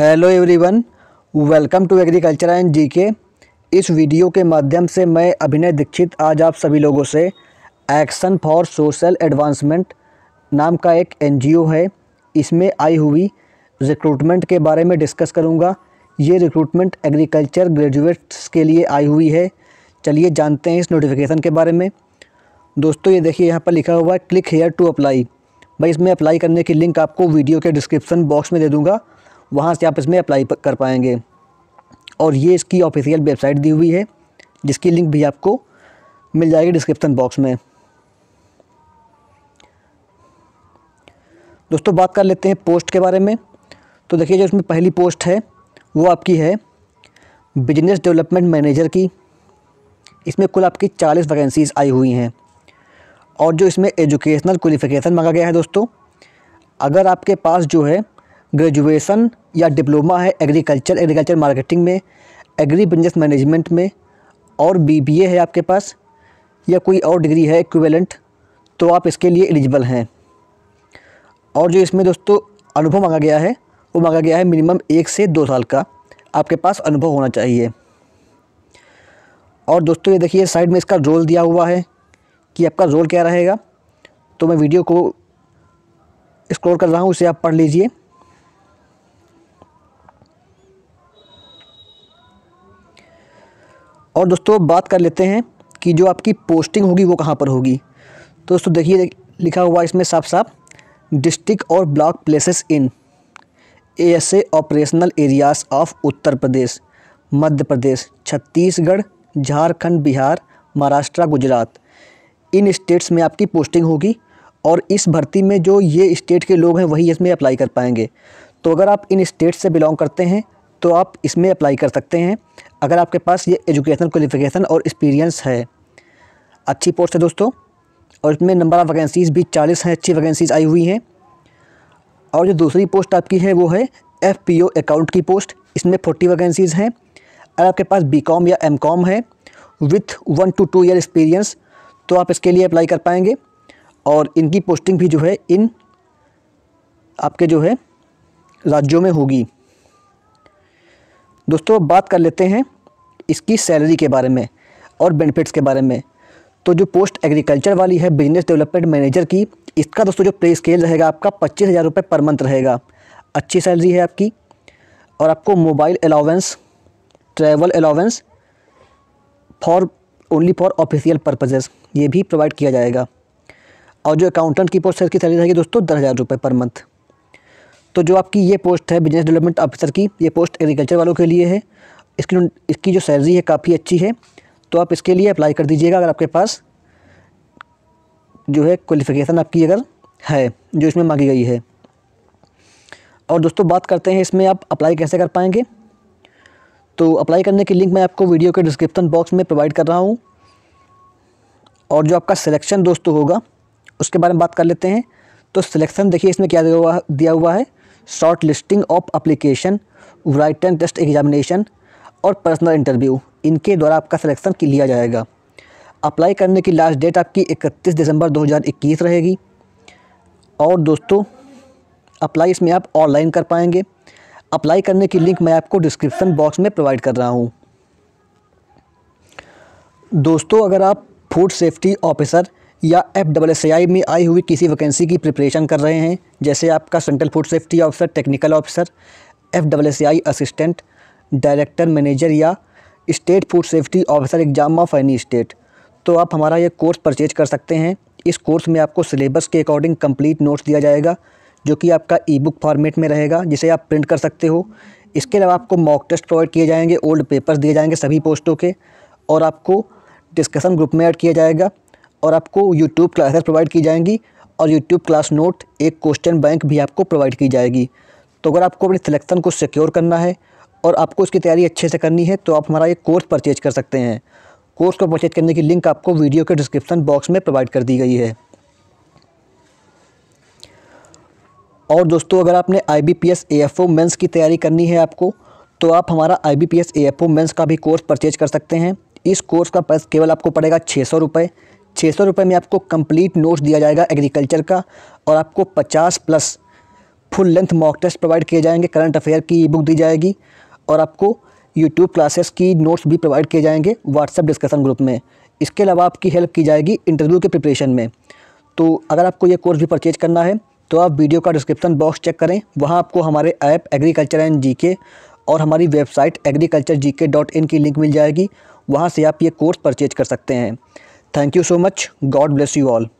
Hello everyone welcome to agriculture and GK इस video के माध्यम से मैं अभिनय दीक्षित आज आप सभी लोगों से एक्शन फॉर सोशल एडवांसमेंट नाम का एक एनजीओ है इसमें आई हुई रिक्रूटमेंट के बारे में डिस्कस करूंगा ये रिक्रूटमेंट एग्रीकल्चर ग्रेजुएट्स के लिए आई हुई है चलिए जानते हैं इस नोटिफिकेशन के बारे में दोस्तों ये देखिए यहाँ पर लिखा हुआ है क्लिक हेयर टू अप्लाई भाई इसमें अप्लाई करने की लिंक आपको वीडियो के डिस्क्रिप्सन बॉक्स में दे दूँगा वहाँ से आप इसमें अप्लाई कर पाएंगे और ये इसकी ऑफिशियल वेबसाइट दी हुई है जिसकी लिंक भी आपको मिल जाएगी डिस्क्रिप्शन बॉक्स में दोस्तों बात कर लेते हैं पोस्ट के बारे में तो देखिए जो इसमें पहली पोस्ट है वो आपकी है बिजनेस डेवलपमेंट मैनेजर की इसमें कुल आपकी चालीस वैकेंसीज आई हुई हैं और जो इसमें एजुकेशनल क्वालिफ़िकेशन मांगा गया है दोस्तों अगर आपके पास जो है ग्रेजुएसन या डिप्लोमा है एग्रीकल्चर एग्रीकल्चर मार्केटिंग में एग्री बिजनेस मैनेजमेंट में और बीबीए है आपके पास या कोई और डिग्री है इक्विवेलेंट तो आप इसके लिए एलिजिबल हैं और जो इसमें दोस्तों अनुभव मांगा गया है वो मांगा गया है मिनिमम एक से दो साल का आपके पास अनुभव होना चाहिए और दोस्तों ये देखिए साइड में इसका रोल दिया हुआ है कि आपका रोल क्या रहेगा तो मैं वीडियो को स्क्रॉल कर रहा हूँ उसे आप पढ़ लीजिए और दोस्तों बात कर लेते हैं कि जो आपकी पोस्टिंग होगी वो कहाँ पर होगी तो दोस्तों देखिए लिखा हुआ इसमें साफ साफ डिस्ट्रिक्ट और block places in ASA operational areas of Uttar Pradesh Madhya Pradesh Chhattisgarh Jharkhand Bihar Maharashtra Gujarat इन स्टेट्स में आपकी पोस्टिंग होगी और इस भर्ती में जो ये स्टेट के लोग हैं वही इसमें अप्लाई कर पाएंगे तो अगर आप इन स्टेट से बिलोंग करते हैं तो आप इसमें अप्लाई कर सकते हैं अगर आपके पास ये एजुकेशनल क्वालिफिकेशन और एक्सपीरियंस है अच्छी पोस्ट है दोस्तों और इसमें नंबर ऑफ़ वैकेंसीज़ भी चालीस हैं अच्छी वैकेंसीज़ आई हुई हैं और जो दूसरी पोस्ट आपकी है वो है एफ पी ओ अकाउंट की पोस्ट इसमें फोर्टी वैकेंसीज़ हैं अगर आपके पास बी कॉम या एम कॉम है with one two two year experience तो आप इसके लिए अप्लाई कर पाएंगे और इनकी पोस्टिंग भी जो है इन आपके जो है राज्यों में होगी दोस्तों बात कर लेते हैं इसकी सैलरी के बारे में और बेनिफिट्स के बारे में तो जो पोस्ट एग्रीकल्चर वाली है बिजनेस डेवलपमेंट मैनेजर की इसका दोस्तों जो पे स्केल रहेगा आपका पच्चीस हज़ार रुपये पर मंथ रहेगा अच्छी सैलरी है आपकी और आपको mobile allowance travel allowance for only for official purposes ये भी प्रोवाइड किया जाएगा और जो अकाउंटेंट की पोस्ट की सैलरी रहेगी दोस्तों दस हज़ार रुपये पर मंथ तो जो आपकी ये पोस्ट है बिजनेस डेवलपमेंट ऑफिसर की ये पोस्ट एग्रीकल्चर वालों के लिए है इसकी इसकी जो सैलरी है काफ़ी अच्छी है तो आप इसके लिए अप्लाई कर दीजिएगा अगर आपके पास जो है क्वालिफ़िकेशन आपकी अगर है जो इसमें मांगी गई है और दोस्तों बात करते हैं इसमें आप अप्लाई कैसे कर पाएंगे तो अप्लाई करने की लिंक मैं आपको वीडियो के डिस्क्रिप्शन बॉक्स में प्रोवाइड कर रहा हूँ और जो आपका सिलेक्शन दोस्तों होगा उसके बारे में बात कर लेते हैं तो सिलेक्शन देखिए इसमें क्या दिया हुआ है short listing of application written test examination और पर्सनल इंटरव्यू इनके द्वारा आपका सिलेक्शन लिया जाएगा अप्लाई करने की लास्ट डेट आपकी 31 दिसंबर 2021 रहेगी और दोस्तों अप्लाई इसमें आप ऑनलाइन कर पाएंगे अप्लाई करने की लिंक मैं आपको डिस्क्रिप्शन बॉक्स में प्रोवाइड कर रहा हूँ दोस्तों अगर आप फूड सेफ्टी ऑफिसर या एफ डबल एस आई में आई हुई किसी वैकेंसी की प्रिपरेशन कर रहे हैं जैसे आपका central food safety officer technical officer F double S I assistant director manager या state food safety officer exam of any state तो आप हमारा ये कोर्स परचेज कर सकते हैं इस कोर्स में आपको सिलेबस के अकॉर्डिंग कंप्लीट नोट्स दिया जाएगा जो कि आपका ई बुक फॉर्मेट में रहेगा जिसे आप प्रिंट कर सकते हो इसके अलावा आपको मॉक टेस्ट प्रोवाइड किए जाएंगे ओल्ड पेपर्स दिए जाएंगे सभी पोस्टों के और आपको डिस्कशन ग्रुप में ऐड किया जाएगा और आपको यूट्यूब क्लासेस प्रोवाइड की जाएंगी और यूट्यूब क्लास नोट एक क्वेश्चन बैंक भी आपको प्रोवाइड की जाएगी तो अगर आपको अपने सिलेक्शन को सिक्योर करना है और आपको इसकी तैयारी अच्छे से करनी है तो आप हमारा ये कोर्स परचेज कर सकते हैं कोर्स को परचेज करने की लिंक आपको वीडियो के डिस्क्रिप्शन बॉक्स में प्रोवाइड कर दी गई है और दोस्तों अगर आपने I B P S A F O mains की तैयारी करनी है आपको तो आप हमारा I B P S A F O mains का भी कोर्स परचेज कर सकते हैं इस कोर्स का प्राइस केवल आपको पड़ेगा छः सौ रुपये छः सौ रुपये में आपको कंप्लीट नोट्स दिया जाएगा एग्रीकल्चर का और आपको पचास plus full length mock test provide किए जाएंगे करंट अफेयर की ई बुक दी जाएगी और आपको यूट्यूब क्लासेस की नोट्स भी प्रोवाइड किए जाएंगे व्हाट्सएप डिस्कशन ग्रुप में इसके अलावा आपकी हेल्प की जाएगी इंटरव्यू के प्रिपरेशन में तो अगर आपको ये कोर्स भी परचेज करना है तो आप वीडियो का डिस्क्रिप्शन बॉक्स चेक करें वहाँ आपको हमारे ऐप एग्रीकल्चर एंड जी और हमारी वेबसाइट एग्रीकल्चर जी के डॉट इन की लिंक मिल जाएगी वहाँ से आप ये कोर्स परचेज कर सकते हैं Thank you so much. God bless you all.